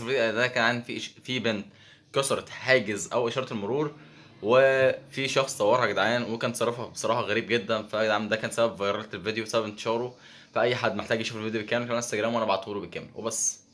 ده كان في في بنت كسرت حاجز او اشاره المرور وفي شخص صورها يا جدعان وكان تصرفها بصراحه غريب جدا فيا جدعان ده كان سبب فيرالة الفيديو وسبب انتشاره فاي حد محتاج يشوف الفيديو بالكامل كمان انستجرام وانا بعته له بالكامل وبس